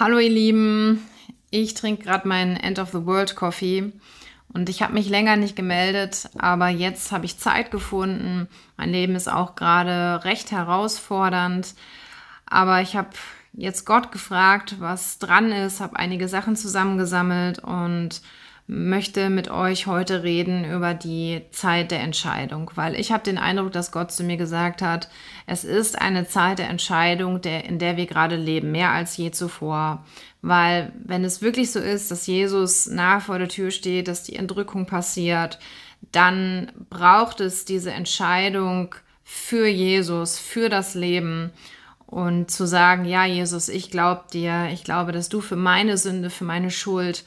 Hallo ihr Lieben, ich trinke gerade meinen End of the World Coffee und ich habe mich länger nicht gemeldet, aber jetzt habe ich Zeit gefunden. Mein Leben ist auch gerade recht herausfordernd, aber ich habe jetzt Gott gefragt, was dran ist, habe einige Sachen zusammengesammelt und möchte mit euch heute reden über die Zeit der Entscheidung, weil ich habe den Eindruck, dass Gott zu mir gesagt hat, es ist eine Zeit der Entscheidung, der, in der wir gerade leben, mehr als je zuvor. Weil wenn es wirklich so ist, dass Jesus nah vor der Tür steht, dass die Entrückung passiert, dann braucht es diese Entscheidung für Jesus, für das Leben und zu sagen, ja Jesus, ich glaube dir, ich glaube, dass du für meine Sünde, für meine Schuld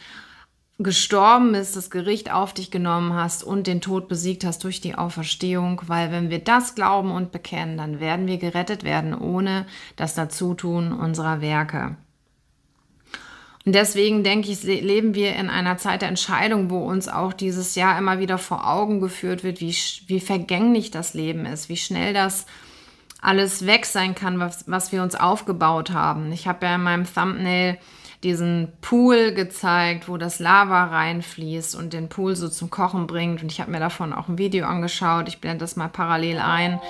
gestorben bist, das Gericht auf dich genommen hast und den Tod besiegt hast durch die Auferstehung, weil wenn wir das glauben und bekennen, dann werden wir gerettet werden, ohne das Dazutun unserer Werke. Und deswegen denke ich, leben wir in einer Zeit der Entscheidung, wo uns auch dieses Jahr immer wieder vor Augen geführt wird, wie, wie vergänglich das Leben ist, wie schnell das alles weg sein kann, was, was wir uns aufgebaut haben. Ich habe ja in meinem Thumbnail diesen Pool gezeigt, wo das Lava reinfließt und den Pool so zum Kochen bringt. Und ich habe mir davon auch ein Video angeschaut. Ich blende das mal parallel ein.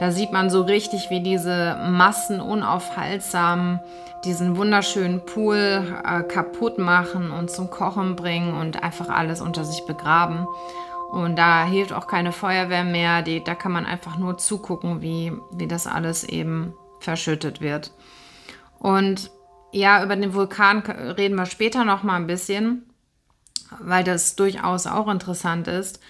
Da sieht man so richtig, wie diese Massen unaufhaltsam diesen wunderschönen Pool äh, kaputt machen und zum Kochen bringen und einfach alles unter sich begraben. Und da hilft auch keine Feuerwehr mehr. Die, da kann man einfach nur zugucken, wie, wie das alles eben verschüttet wird. Und ja, über den Vulkan äh, reden wir später noch mal ein bisschen, weil das durchaus auch interessant ist.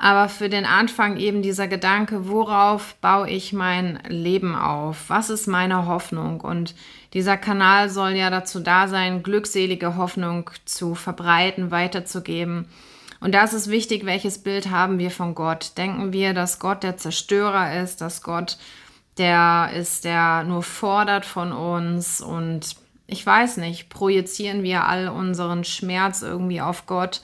Aber für den Anfang eben dieser Gedanke, worauf baue ich mein Leben auf? Was ist meine Hoffnung? Und dieser Kanal soll ja dazu da sein, glückselige Hoffnung zu verbreiten, weiterzugeben. Und da ist es wichtig, welches Bild haben wir von Gott? Denken wir, dass Gott der Zerstörer ist, dass Gott der ist, der nur fordert von uns und ich weiß nicht, projizieren wir all unseren Schmerz irgendwie auf Gott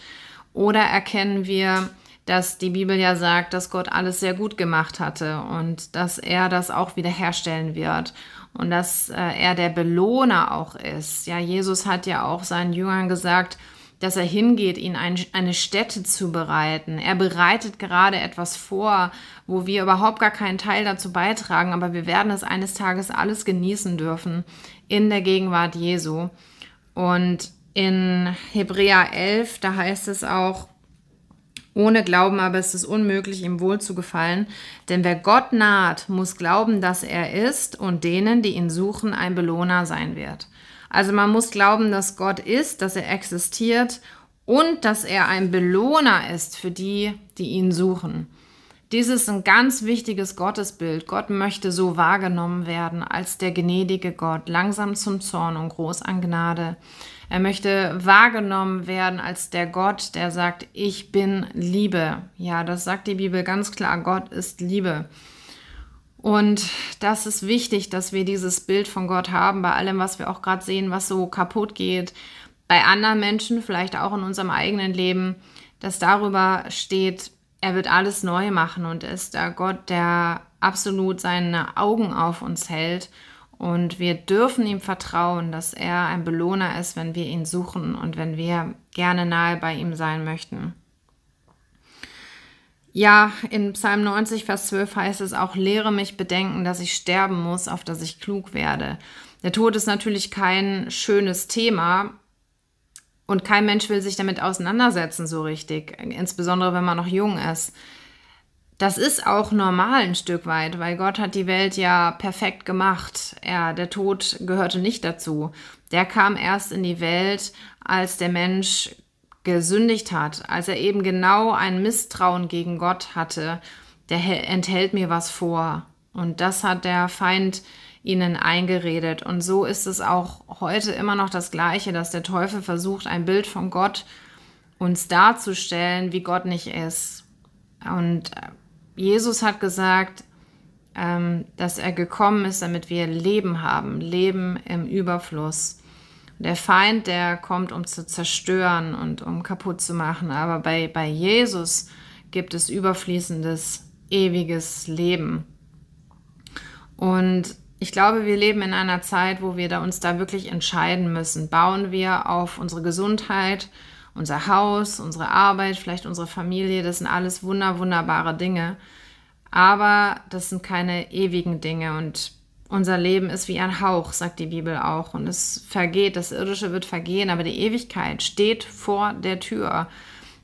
oder erkennen wir, dass die Bibel ja sagt, dass Gott alles sehr gut gemacht hatte und dass er das auch wiederherstellen wird und dass äh, er der Belohner auch ist. Ja, Jesus hat ja auch seinen Jüngern gesagt, dass er hingeht, ihnen ein, eine Stätte zu bereiten. Er bereitet gerade etwas vor, wo wir überhaupt gar keinen Teil dazu beitragen, aber wir werden es eines Tages alles genießen dürfen in der Gegenwart Jesu. Und in Hebräer 11, da heißt es auch, ohne Glauben aber ist es unmöglich, ihm wohl zu gefallen. Denn wer Gott naht, muss glauben, dass er ist und denen, die ihn suchen, ein Belohner sein wird. Also man muss glauben, dass Gott ist, dass er existiert und dass er ein Belohner ist für die, die ihn suchen. Dies ist ein ganz wichtiges Gottesbild. Gott möchte so wahrgenommen werden als der gnädige Gott, langsam zum Zorn und groß an Gnade. Er möchte wahrgenommen werden als der Gott, der sagt, ich bin Liebe. Ja, das sagt die Bibel ganz klar, Gott ist Liebe. Und das ist wichtig, dass wir dieses Bild von Gott haben, bei allem, was wir auch gerade sehen, was so kaputt geht, bei anderen Menschen, vielleicht auch in unserem eigenen Leben, dass darüber steht, er wird alles neu machen und ist der Gott, der absolut seine Augen auf uns hält. Und wir dürfen ihm vertrauen, dass er ein Belohner ist, wenn wir ihn suchen und wenn wir gerne nahe bei ihm sein möchten. Ja, in Psalm 90, Vers 12 heißt es auch, lehre mich bedenken, dass ich sterben muss, auf dass ich klug werde. Der Tod ist natürlich kein schönes Thema und kein Mensch will sich damit auseinandersetzen so richtig, insbesondere wenn man noch jung ist. Das ist auch normal ein Stück weit, weil Gott hat die Welt ja perfekt gemacht. Er, der Tod gehörte nicht dazu. Der kam erst in die Welt, als der Mensch gesündigt hat, als er eben genau ein Misstrauen gegen Gott hatte, der enthält mir was vor. Und das hat der Feind ihnen eingeredet. Und so ist es auch heute immer noch das Gleiche, dass der Teufel versucht, ein Bild von Gott uns darzustellen, wie Gott nicht ist. Und äh, Jesus hat gesagt, ähm, dass er gekommen ist, damit wir Leben haben, Leben im Überfluss. Der Feind, der kommt, um zu zerstören und um kaputt zu machen. Aber bei, bei Jesus gibt es überfließendes, ewiges Leben. Und ich glaube, wir leben in einer Zeit, wo wir da uns da wirklich entscheiden müssen. Bauen wir auf unsere Gesundheit, unser Haus, unsere Arbeit, vielleicht unsere Familie, das sind alles wunder, wunderbare Dinge. Aber das sind keine ewigen Dinge und unser Leben ist wie ein Hauch, sagt die Bibel auch, und es vergeht, das Irdische wird vergehen, aber die Ewigkeit steht vor der Tür.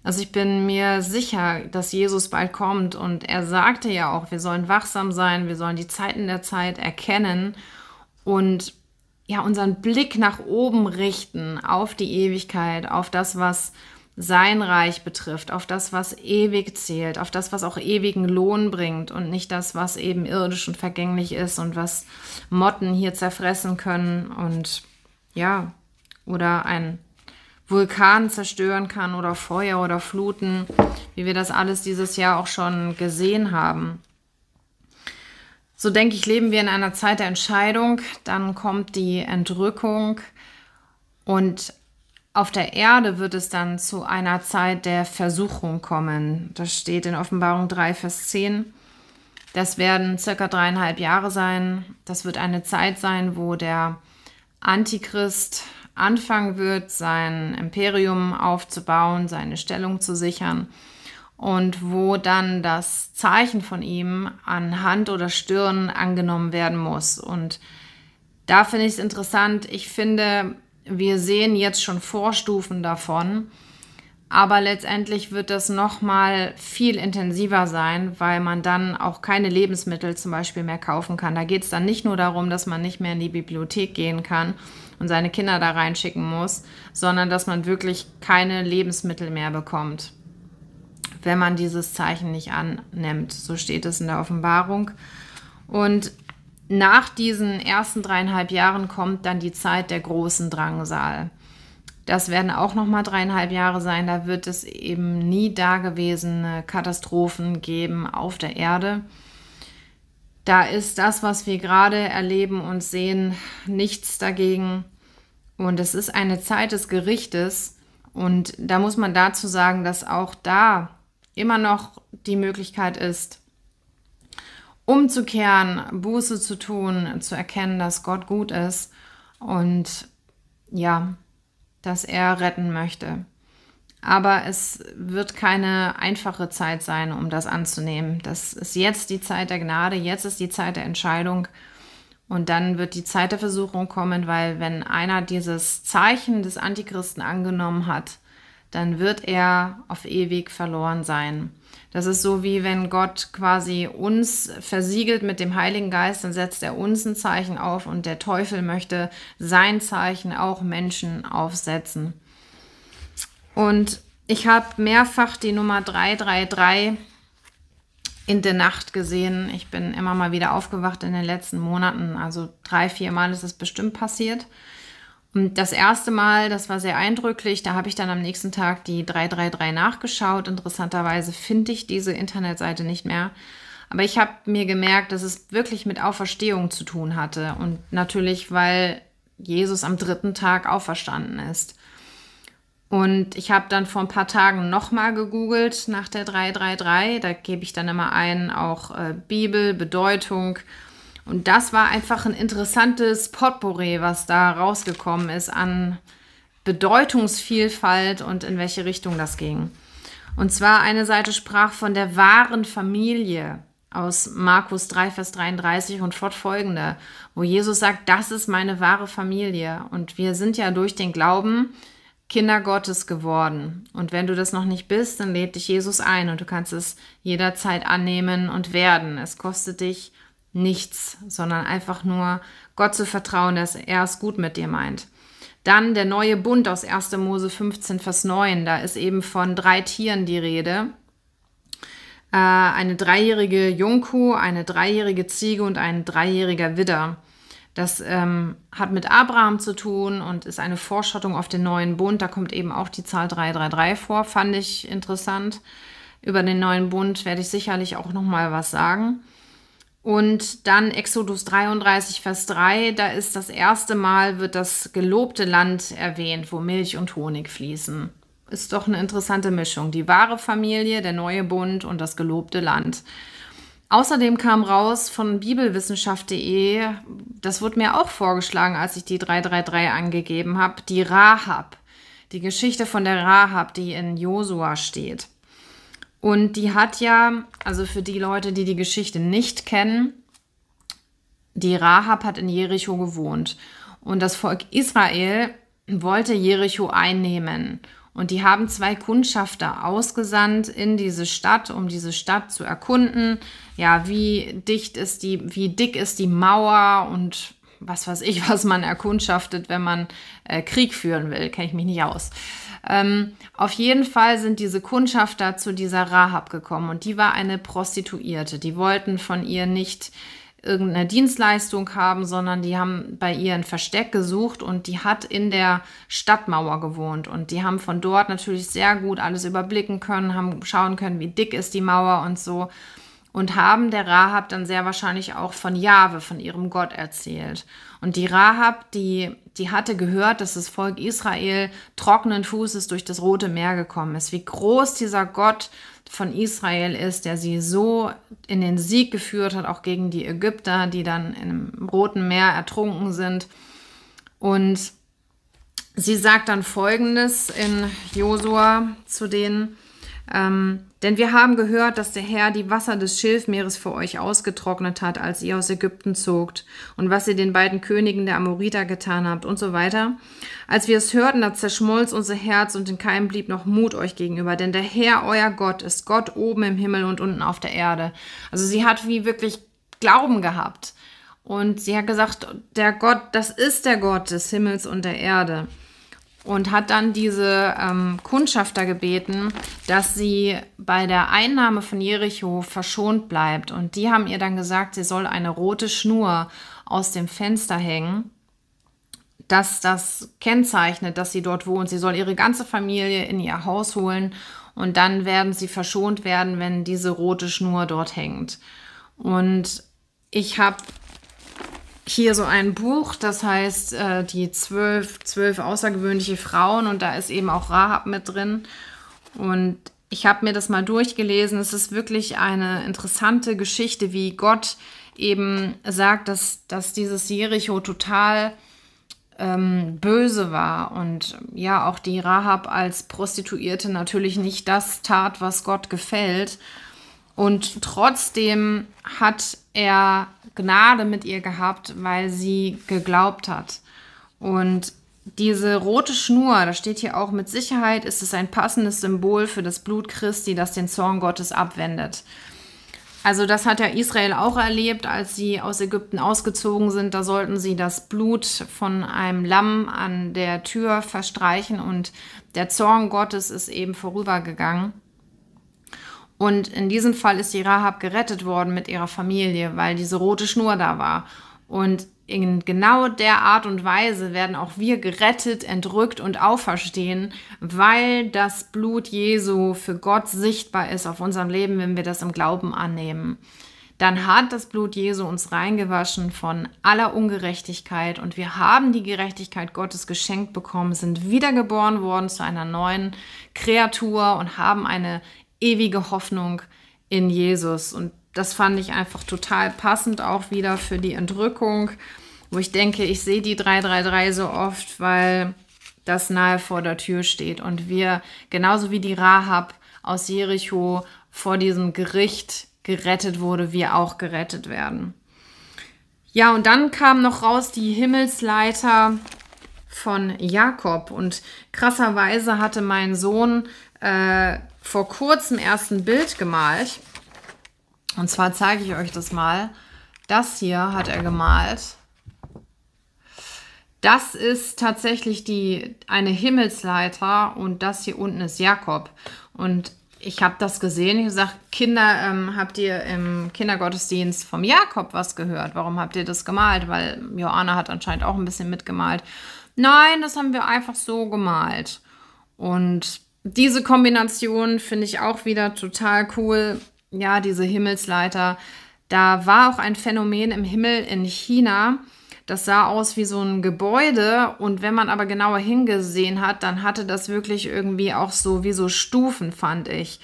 Also ich bin mir sicher, dass Jesus bald kommt und er sagte ja auch, wir sollen wachsam sein, wir sollen die Zeiten der Zeit erkennen und ja unseren Blick nach oben richten auf die Ewigkeit, auf das, was sein Reich betrifft, auf das, was ewig zählt, auf das, was auch ewigen Lohn bringt und nicht das, was eben irdisch und vergänglich ist und was Motten hier zerfressen können und ja, oder ein Vulkan zerstören kann oder Feuer oder Fluten, wie wir das alles dieses Jahr auch schon gesehen haben. So denke ich, leben wir in einer Zeit der Entscheidung, dann kommt die Entrückung und auf der Erde wird es dann zu einer Zeit der Versuchung kommen. Das steht in Offenbarung 3, Vers 10. Das werden circa dreieinhalb Jahre sein. Das wird eine Zeit sein, wo der Antichrist anfangen wird, sein Imperium aufzubauen, seine Stellung zu sichern und wo dann das Zeichen von ihm an Hand oder Stirn angenommen werden muss. Und da finde ich es interessant. Ich finde, wir sehen jetzt schon Vorstufen davon. Aber letztendlich wird das nochmal viel intensiver sein, weil man dann auch keine Lebensmittel zum Beispiel mehr kaufen kann. Da geht es dann nicht nur darum, dass man nicht mehr in die Bibliothek gehen kann und seine Kinder da reinschicken muss, sondern dass man wirklich keine Lebensmittel mehr bekommt, wenn man dieses Zeichen nicht annimmt. So steht es in der Offenbarung. Und nach diesen ersten dreieinhalb Jahren kommt dann die Zeit der großen Drangsal. Das werden auch nochmal dreieinhalb Jahre sein. Da wird es eben nie dagewesene Katastrophen geben auf der Erde. Da ist das, was wir gerade erleben und sehen, nichts dagegen. Und es ist eine Zeit des Gerichtes. Und da muss man dazu sagen, dass auch da immer noch die Möglichkeit ist, umzukehren, Buße zu tun, zu erkennen, dass Gott gut ist und ja, dass er retten möchte. Aber es wird keine einfache Zeit sein, um das anzunehmen. Das ist jetzt die Zeit der Gnade, jetzt ist die Zeit der Entscheidung. Und dann wird die Zeit der Versuchung kommen, weil wenn einer dieses Zeichen des Antichristen angenommen hat, dann wird er auf ewig verloren sein. Das ist so wie wenn Gott quasi uns versiegelt mit dem Heiligen Geist, dann setzt er uns ein Zeichen auf und der Teufel möchte sein Zeichen auch Menschen aufsetzen. Und ich habe mehrfach die Nummer 333 in der Nacht gesehen. Ich bin immer mal wieder aufgewacht in den letzten Monaten. Also drei, vier Mal ist es bestimmt passiert. Und das erste Mal, das war sehr eindrücklich, da habe ich dann am nächsten Tag die 333 nachgeschaut. Interessanterweise finde ich diese Internetseite nicht mehr. Aber ich habe mir gemerkt, dass es wirklich mit Auferstehung zu tun hatte. Und natürlich, weil Jesus am dritten Tag auferstanden ist. Und ich habe dann vor ein paar Tagen nochmal gegoogelt nach der 333. Da gebe ich dann immer ein, auch äh, Bibel, Bedeutung. Und das war einfach ein interessantes Potpourri, was da rausgekommen ist an Bedeutungsvielfalt und in welche Richtung das ging. Und zwar eine Seite sprach von der wahren Familie aus Markus 3, Vers 33 und fortfolgende, wo Jesus sagt, das ist meine wahre Familie. Und wir sind ja durch den Glauben Kinder Gottes geworden. Und wenn du das noch nicht bist, dann lädt dich Jesus ein und du kannst es jederzeit annehmen und werden. Es kostet dich nichts, sondern einfach nur Gott zu vertrauen, dass er es gut mit dir meint. Dann der neue Bund aus 1. Mose 15, Vers 9. Da ist eben von drei Tieren die Rede. Äh, eine dreijährige Jungkuh, eine dreijährige Ziege und ein dreijähriger Widder. Das ähm, hat mit Abraham zu tun und ist eine Vorschottung auf den neuen Bund. Da kommt eben auch die Zahl 333 vor, fand ich interessant. Über den neuen Bund werde ich sicherlich auch nochmal was sagen. Und dann Exodus 33, Vers 3, da ist das erste Mal, wird das gelobte Land erwähnt, wo Milch und Honig fließen. Ist doch eine interessante Mischung. Die wahre Familie, der neue Bund und das gelobte Land. Außerdem kam raus von bibelwissenschaft.de, das wurde mir auch vorgeschlagen, als ich die 333 angegeben habe, die Rahab. Die Geschichte von der Rahab, die in Josua steht. Und die hat ja, also für die Leute, die die Geschichte nicht kennen, die Rahab hat in Jericho gewohnt. Und das Volk Israel wollte Jericho einnehmen. Und die haben zwei Kundschafter ausgesandt in diese Stadt, um diese Stadt zu erkunden. Ja, wie dicht ist die, wie dick ist die Mauer und was weiß ich, was man erkundschaftet, wenn man äh, Krieg führen will. Kenne ich mich nicht aus. Ähm, auf jeden Fall sind diese Kundschafter zu dieser Rahab gekommen und die war eine Prostituierte. Die wollten von ihr nicht irgendeine Dienstleistung haben, sondern die haben bei ihr ein Versteck gesucht und die hat in der Stadtmauer gewohnt und die haben von dort natürlich sehr gut alles überblicken können, haben schauen können, wie dick ist die Mauer und so und haben der Rahab dann sehr wahrscheinlich auch von Jahwe, von ihrem Gott erzählt. Und die Rahab, die, die hatte gehört, dass das Volk Israel trockenen Fußes durch das Rote Meer gekommen ist. Wie groß dieser Gott von Israel ist, der sie so in den Sieg geführt hat, auch gegen die Ägypter, die dann im Roten Meer ertrunken sind. Und sie sagt dann Folgendes in Josua zu denen, ähm, denn wir haben gehört, dass der Herr die Wasser des Schilfmeeres für euch ausgetrocknet hat, als ihr aus Ägypten zogt, und was ihr den beiden Königen der Amoriter getan habt und so weiter. Als wir es hörten, da zerschmolz unser Herz und in keinem blieb noch Mut euch gegenüber, denn der Herr, euer Gott, ist Gott oben im Himmel und unten auf der Erde. Also sie hat wie wirklich Glauben gehabt. Und sie hat gesagt, der Gott, das ist der Gott des Himmels und der Erde und hat dann diese ähm, Kundschafter gebeten, dass sie bei der Einnahme von Jericho verschont bleibt. Und die haben ihr dann gesagt, sie soll eine rote Schnur aus dem Fenster hängen, dass das kennzeichnet, dass sie dort wohnt. Sie soll ihre ganze Familie in ihr Haus holen und dann werden sie verschont werden, wenn diese rote Schnur dort hängt. Und ich habe hier so ein Buch, das heißt äh, die zwölf, zwölf außergewöhnliche Frauen und da ist eben auch Rahab mit drin. Und ich habe mir das mal durchgelesen. Es ist wirklich eine interessante Geschichte, wie Gott eben sagt, dass, dass dieses Jericho total ähm, böse war und ähm, ja auch die Rahab als Prostituierte natürlich nicht das tat, was Gott gefällt. Und trotzdem hat er Gnade mit ihr gehabt, weil sie geglaubt hat. Und diese rote Schnur, da steht hier auch mit Sicherheit, ist es ein passendes Symbol für das Blut Christi, das den Zorn Gottes abwendet. Also das hat ja Israel auch erlebt, als sie aus Ägypten ausgezogen sind. Da sollten sie das Blut von einem Lamm an der Tür verstreichen und der Zorn Gottes ist eben vorübergegangen. Und in diesem Fall ist die Rahab gerettet worden mit ihrer Familie, weil diese rote Schnur da war. Und in genau der Art und Weise werden auch wir gerettet, entrückt und auferstehen, weil das Blut Jesu für Gott sichtbar ist auf unserem Leben, wenn wir das im Glauben annehmen. Dann hat das Blut Jesu uns reingewaschen von aller Ungerechtigkeit und wir haben die Gerechtigkeit Gottes geschenkt bekommen, sind wiedergeboren worden zu einer neuen Kreatur und haben eine ewige Hoffnung in Jesus. Und das fand ich einfach total passend auch wieder für die Entrückung, wo ich denke, ich sehe die 333 so oft, weil das nahe vor der Tür steht und wir genauso wie die Rahab aus Jericho vor diesem Gericht gerettet wurde, wir auch gerettet werden. Ja, und dann kam noch raus die Himmelsleiter von Jakob und krasserweise hatte mein Sohn äh, vor kurzem erst ein Bild gemalt. Und zwar zeige ich euch das mal. Das hier hat er gemalt. Das ist tatsächlich die, eine Himmelsleiter und das hier unten ist Jakob. Und ich habe das gesehen. Ich habe gesagt, Kinder, ähm, habt ihr im Kindergottesdienst vom Jakob was gehört? Warum habt ihr das gemalt? Weil Joanna hat anscheinend auch ein bisschen mitgemalt. Nein, das haben wir einfach so gemalt. Und diese Kombination finde ich auch wieder total cool. Ja, diese Himmelsleiter. Da war auch ein Phänomen im Himmel in China. Das sah aus wie so ein Gebäude und wenn man aber genauer hingesehen hat, dann hatte das wirklich irgendwie auch so wie so Stufen, fand ich.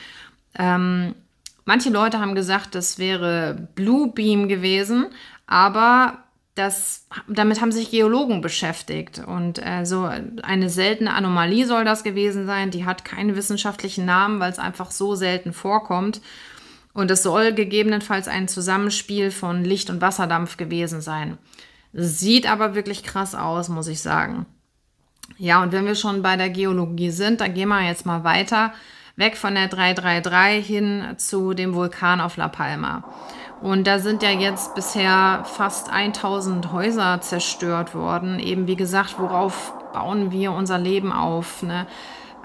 Ähm, manche Leute haben gesagt, das wäre Blue Beam gewesen, aber das, damit haben sich Geologen beschäftigt. Und äh, so eine seltene Anomalie soll das gewesen sein. Die hat keinen wissenschaftlichen Namen, weil es einfach so selten vorkommt. Und es soll gegebenenfalls ein Zusammenspiel von Licht- und Wasserdampf gewesen sein. Sieht aber wirklich krass aus, muss ich sagen. Ja, und wenn wir schon bei der Geologie sind, dann gehen wir jetzt mal weiter, weg von der 333 hin zu dem Vulkan auf La Palma. Und da sind ja jetzt bisher fast 1000 Häuser zerstört worden. Eben wie gesagt, worauf bauen wir unser Leben auf? Ne?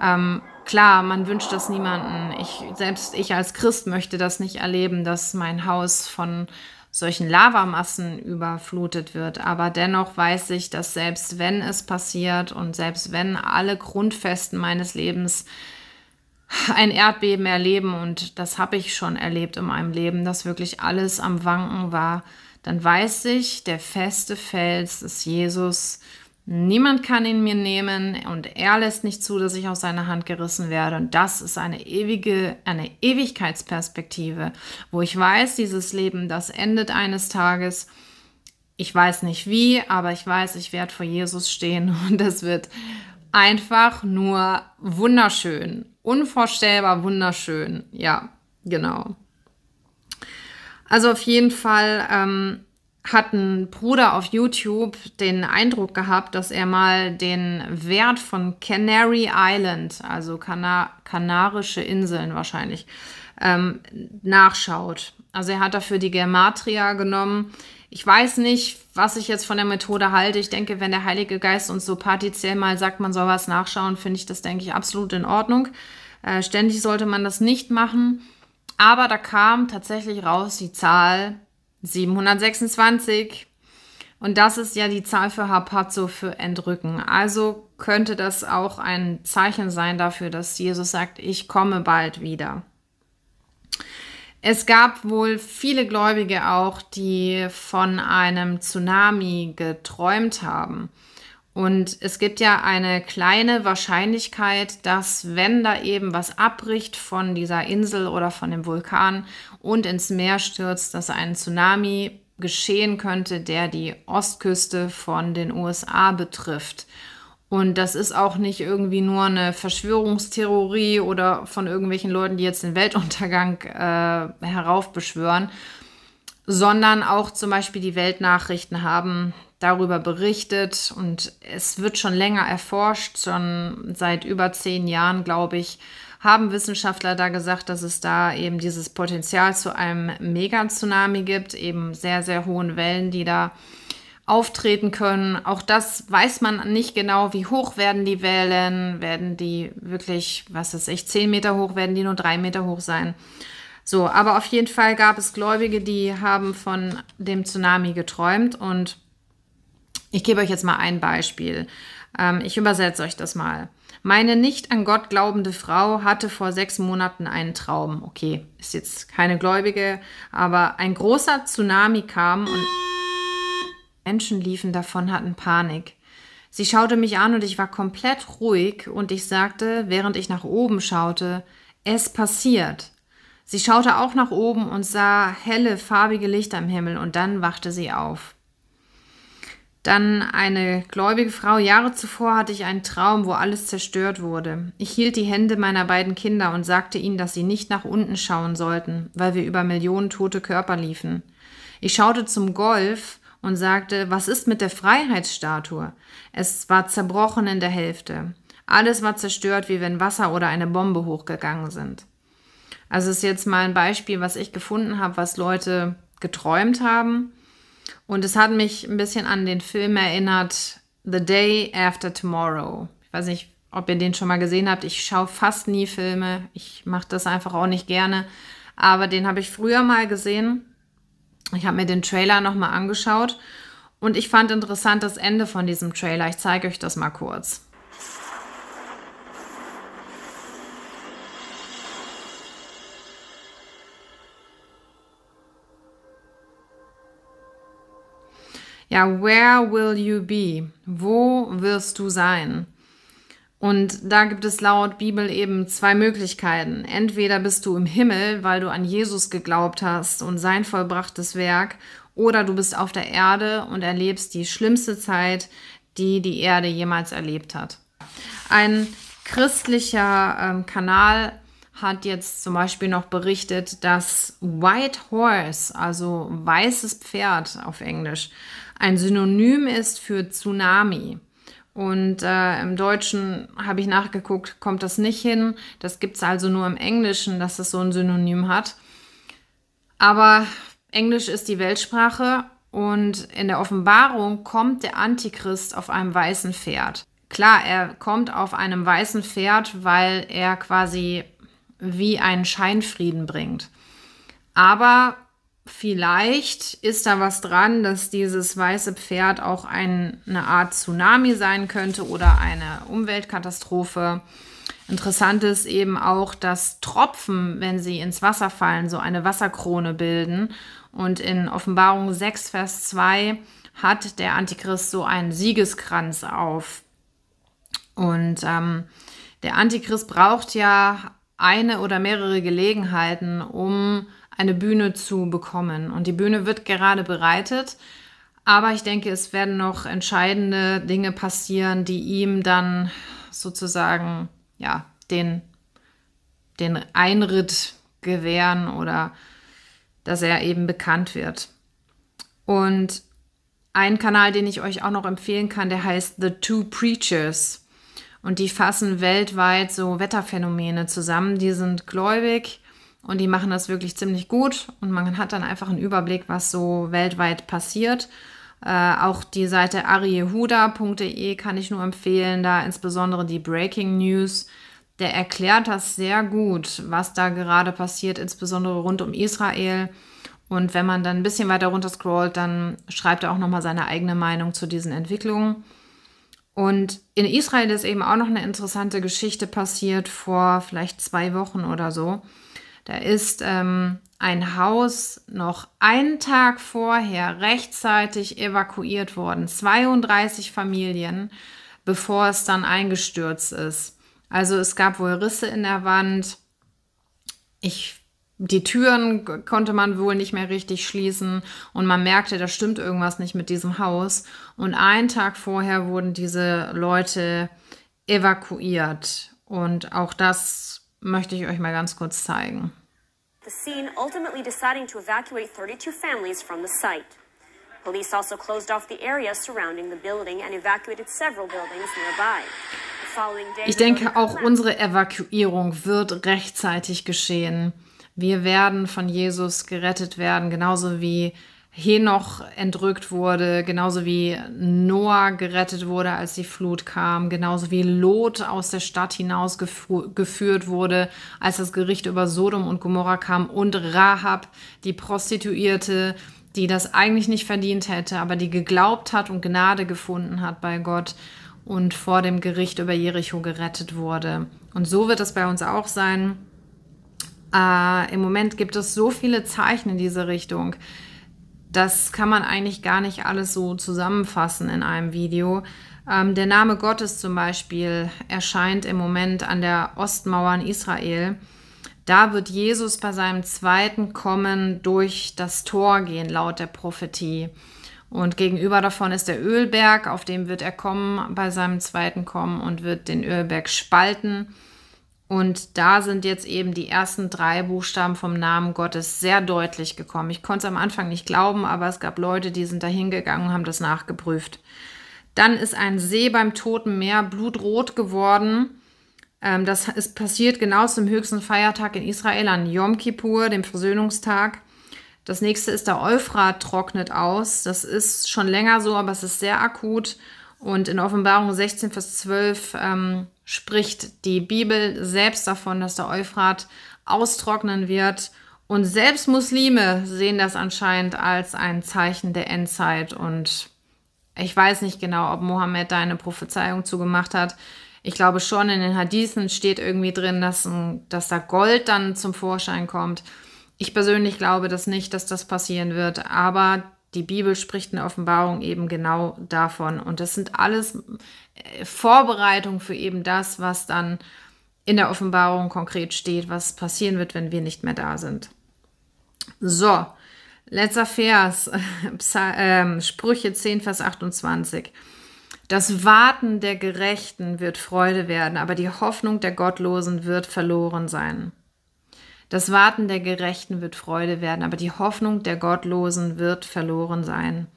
Ähm, klar, man wünscht das niemanden. Ich, selbst ich als Christ möchte das nicht erleben, dass mein Haus von solchen Lavamassen überflutet wird. Aber dennoch weiß ich, dass selbst wenn es passiert und selbst wenn alle Grundfesten meines Lebens äh, ein Erdbeben erleben und das habe ich schon erlebt in meinem Leben, dass wirklich alles am Wanken war, dann weiß ich, der feste Fels ist Jesus. Niemand kann ihn mir nehmen und er lässt nicht zu, dass ich aus seiner Hand gerissen werde. Und das ist eine ewige, eine Ewigkeitsperspektive, wo ich weiß, dieses Leben, das endet eines Tages. Ich weiß nicht wie, aber ich weiß, ich werde vor Jesus stehen und das wird einfach nur wunderschön unvorstellbar wunderschön. Ja, genau. Also auf jeden Fall ähm, hat ein Bruder auf YouTube den Eindruck gehabt, dass er mal den Wert von Canary Island, also Kana Kanarische Inseln wahrscheinlich, ähm, nachschaut. Also er hat dafür die Gematria genommen. Ich weiß nicht, was ich jetzt von der Methode halte, ich denke, wenn der Heilige Geist uns so partiziell mal sagt, man soll was nachschauen, finde ich das, denke ich, absolut in Ordnung. Äh, ständig sollte man das nicht machen. Aber da kam tatsächlich raus die Zahl 726. Und das ist ja die Zahl für Harpazo, für Entrücken. Also könnte das auch ein Zeichen sein dafür, dass Jesus sagt, ich komme bald wieder. Es gab wohl viele Gläubige auch, die von einem Tsunami geträumt haben. Und es gibt ja eine kleine Wahrscheinlichkeit, dass wenn da eben was abbricht von dieser Insel oder von dem Vulkan und ins Meer stürzt, dass ein Tsunami geschehen könnte, der die Ostküste von den USA betrifft. Und das ist auch nicht irgendwie nur eine Verschwörungstheorie oder von irgendwelchen Leuten, die jetzt den Weltuntergang äh, heraufbeschwören, sondern auch zum Beispiel die Weltnachrichten haben darüber berichtet und es wird schon länger erforscht, schon seit über zehn Jahren, glaube ich, haben Wissenschaftler da gesagt, dass es da eben dieses Potenzial zu einem mega gibt, eben sehr, sehr hohen Wellen, die da äh, auftreten können. Auch das weiß man nicht genau, wie hoch werden die Wellen, werden die wirklich, was ist ich, 10 Meter hoch, werden die nur 3 Meter hoch sein. So, aber auf jeden Fall gab es Gläubige, die haben von dem Tsunami geträumt und ich gebe euch jetzt mal ein Beispiel. Ähm, ich übersetze euch das mal. Meine nicht an Gott glaubende Frau hatte vor sechs Monaten einen Traum. Okay, ist jetzt keine Gläubige, aber ein großer Tsunami kam und Menschen liefen davon, hatten Panik. Sie schaute mich an und ich war komplett ruhig und ich sagte, während ich nach oben schaute, es passiert. Sie schaute auch nach oben und sah helle, farbige Lichter am Himmel und dann wachte sie auf. Dann eine gläubige Frau. Jahre zuvor hatte ich einen Traum, wo alles zerstört wurde. Ich hielt die Hände meiner beiden Kinder und sagte ihnen, dass sie nicht nach unten schauen sollten, weil wir über Millionen tote Körper liefen. Ich schaute zum Golf und sagte, was ist mit der Freiheitsstatue? Es war zerbrochen in der Hälfte. Alles war zerstört, wie wenn Wasser oder eine Bombe hochgegangen sind. Also ist jetzt mal ein Beispiel, was ich gefunden habe, was Leute geträumt haben. Und es hat mich ein bisschen an den Film erinnert, The Day After Tomorrow. Ich weiß nicht, ob ihr den schon mal gesehen habt. Ich schaue fast nie Filme. Ich mache das einfach auch nicht gerne. Aber den habe ich früher mal gesehen ich habe mir den Trailer nochmal angeschaut und ich fand interessant das Ende von diesem Trailer. Ich zeige euch das mal kurz. Ja, where will you be? Wo wirst du sein? Und da gibt es laut Bibel eben zwei Möglichkeiten. Entweder bist du im Himmel, weil du an Jesus geglaubt hast und sein vollbrachtes Werk, oder du bist auf der Erde und erlebst die schlimmste Zeit, die die Erde jemals erlebt hat. Ein christlicher ähm, Kanal hat jetzt zum Beispiel noch berichtet, dass White Horse, also weißes Pferd auf Englisch, ein Synonym ist für Tsunami. Und äh, im Deutschen habe ich nachgeguckt, kommt das nicht hin. Das gibt es also nur im Englischen, dass es so ein Synonym hat. Aber Englisch ist die Weltsprache und in der Offenbarung kommt der Antichrist auf einem weißen Pferd. Klar, er kommt auf einem weißen Pferd, weil er quasi wie einen Scheinfrieden bringt. Aber Vielleicht ist da was dran, dass dieses weiße Pferd auch ein, eine Art Tsunami sein könnte oder eine Umweltkatastrophe. Interessant ist eben auch, dass Tropfen, wenn sie ins Wasser fallen, so eine Wasserkrone bilden. Und in Offenbarung 6, Vers 2 hat der Antichrist so einen Siegeskranz auf. Und ähm, der Antichrist braucht ja eine oder mehrere Gelegenheiten, um äh, eine Bühne zu bekommen. Und die Bühne wird gerade bereitet. Aber ich denke, es werden noch entscheidende Dinge passieren, die ihm dann sozusagen ja, den, den Einritt gewähren oder dass er eben bekannt wird. Und ein Kanal, den ich euch auch noch empfehlen kann, der heißt The Two Preachers. Und die fassen weltweit so Wetterphänomene zusammen. Die sind gläubig und die machen das wirklich ziemlich gut und man hat dann einfach einen Überblick, was so weltweit passiert. Äh, auch die Seite ariehuda.de kann ich nur empfehlen, da insbesondere die Breaking News. Der erklärt das sehr gut, was da gerade passiert, insbesondere rund um Israel. Und wenn man dann ein bisschen weiter runter scrollt, dann schreibt er auch nochmal seine eigene Meinung zu diesen Entwicklungen. Und in Israel ist eben auch noch eine interessante Geschichte passiert vor vielleicht zwei Wochen oder so. Da ist ähm, ein Haus noch einen Tag vorher rechtzeitig evakuiert worden. 32 Familien, bevor es dann eingestürzt ist. Also es gab wohl Risse in der Wand. Ich die Türen konnte man wohl nicht mehr richtig schließen und man merkte, da stimmt irgendwas nicht mit diesem Haus. Und einen Tag vorher wurden diese Leute evakuiert. Und auch das möchte ich euch mal ganz kurz zeigen. The scene ultimately deciding to evacuate 32 families from the site. Police also closed off the area surrounding the building and evacuated several buildings nearby. Ich denke, auch unsere Evakuierung wird rechtzeitig geschehen. Wir werden von Jesus gerettet werden, genauso wie Henoch entrückt wurde, genauso wie Noah gerettet wurde, als die Flut kam, genauso wie Lot aus der Stadt hinaus geführt wurde, als das Gericht über Sodom und Gomorra kam und Rahab, die Prostituierte, die das eigentlich nicht verdient hätte, aber die geglaubt hat und Gnade gefunden hat bei Gott und vor dem Gericht über Jericho gerettet wurde. Und so wird es bei uns auch sein. Äh, Im Moment gibt es so viele Zeichen in diese Richtung das kann man eigentlich gar nicht alles so zusammenfassen in einem Video. Ähm, der Name Gottes zum Beispiel erscheint im Moment an der Ostmauer in Israel. Da wird Jesus bei seinem zweiten Kommen durch das Tor gehen, laut der Prophetie. Und gegenüber davon ist der Ölberg, auf dem wird er kommen bei seinem zweiten Kommen und wird den Ölberg spalten. Und da sind jetzt eben die ersten drei Buchstaben vom Namen Gottes sehr deutlich gekommen. Ich konnte es am Anfang nicht glauben, aber es gab Leute, die sind da hingegangen und haben das nachgeprüft. Dann ist ein See beim Toten Meer blutrot geworden. Ähm, das ist passiert genau zum höchsten Feiertag in Israel an Yom Kippur, dem Versöhnungstag. Das nächste ist der Euphrat trocknet aus. Das ist schon länger so, aber es ist sehr akut. Und in Offenbarung 16, Vers 12 ähm, spricht die Bibel selbst davon, dass der Euphrat austrocknen wird. Und selbst Muslime sehen das anscheinend als ein Zeichen der Endzeit. Und ich weiß nicht genau, ob Mohammed da eine Prophezeiung zugemacht hat. Ich glaube schon, in den Hadithen steht irgendwie drin, dass, dass da Gold dann zum Vorschein kommt. Ich persönlich glaube das nicht, dass das passieren wird, aber die Bibel spricht in Offenbarung eben genau davon. Und das sind alles äh, Vorbereitungen für eben das, was dann in der Offenbarung konkret steht, was passieren wird, wenn wir nicht mehr da sind. So, letzter Vers, äh, Sprüche 10, Vers 28. Das Warten der Gerechten wird Freude werden, aber die Hoffnung der Gottlosen wird verloren sein. Das Warten der Gerechten wird Freude werden, aber die Hoffnung der Gottlosen wird verloren sein.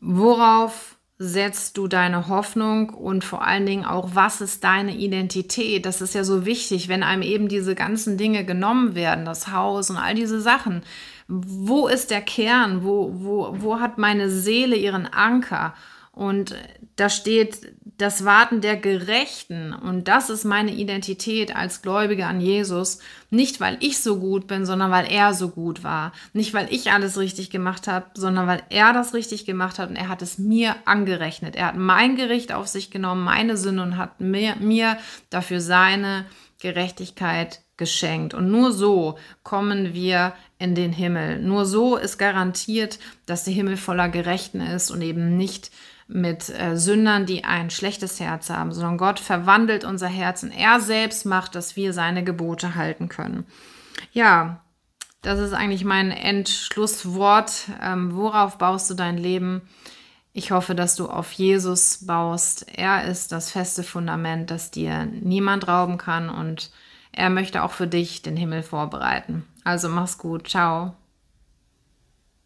Worauf setzt du deine Hoffnung und vor allen Dingen auch, was ist deine Identität? Das ist ja so wichtig, wenn einem eben diese ganzen Dinge genommen werden, das Haus und all diese Sachen. Wo ist der Kern? Wo, wo, wo hat meine Seele ihren Anker? Und da steht das Warten der Gerechten. Und das ist meine Identität als Gläubige an Jesus. Nicht, weil ich so gut bin, sondern weil er so gut war. Nicht, weil ich alles richtig gemacht habe, sondern weil er das richtig gemacht hat und er hat es mir angerechnet. Er hat mein Gericht auf sich genommen, meine Sünde und hat mir, mir dafür seine Gerechtigkeit geschenkt. Und nur so kommen wir in den Himmel. Nur so ist garantiert, dass der Himmel voller Gerechten ist und eben nicht mit äh, Sündern, die ein schlechtes Herz haben, sondern Gott verwandelt unser Herz und er selbst macht, dass wir seine Gebote halten können. Ja, das ist eigentlich mein Entschlusswort. Ähm, worauf baust du dein Leben? Ich hoffe, dass du auf Jesus baust. Er ist das feste Fundament, das dir niemand rauben kann und er möchte auch für dich den Himmel vorbereiten. Also mach's gut. Ciao.